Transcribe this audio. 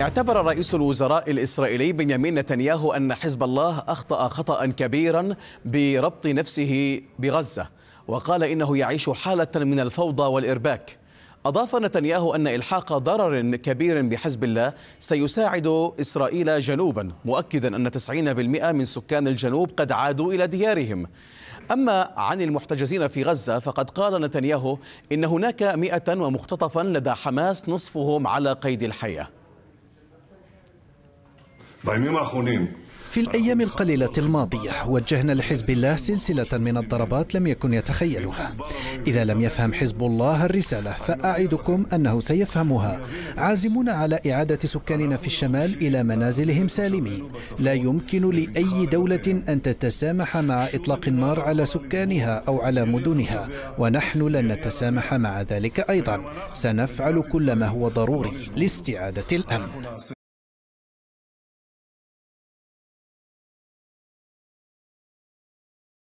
اعتبر رئيس الوزراء الإسرائيلي بنيامين نتنياهو أن حزب الله أخطأ خطأ كبيرا بربط نفسه بغزة وقال إنه يعيش حالة من الفوضى والإرباك أضاف نتنياهو أن إلحاق ضرر كبير بحزب الله سيساعد إسرائيل جنوبا مؤكدا أن 90% من سكان الجنوب قد عادوا إلى ديارهم أما عن المحتجزين في غزة فقد قال نتنياهو إن هناك مئة ومختطفا لدى حماس نصفهم على قيد الحياة في الأيام القليلة الماضية وجهنا لحزب الله سلسلة من الضربات لم يكن يتخيلها إذا لم يفهم حزب الله الرسالة فأعدكم أنه سيفهمها عازمون على إعادة سكاننا في الشمال إلى منازلهم سالمين لا يمكن لأي دولة أن تتسامح مع إطلاق النار على سكانها أو على مدنها ونحن لن نتسامح مع ذلك أيضا سنفعل كل ما هو ضروري لاستعادة الأمن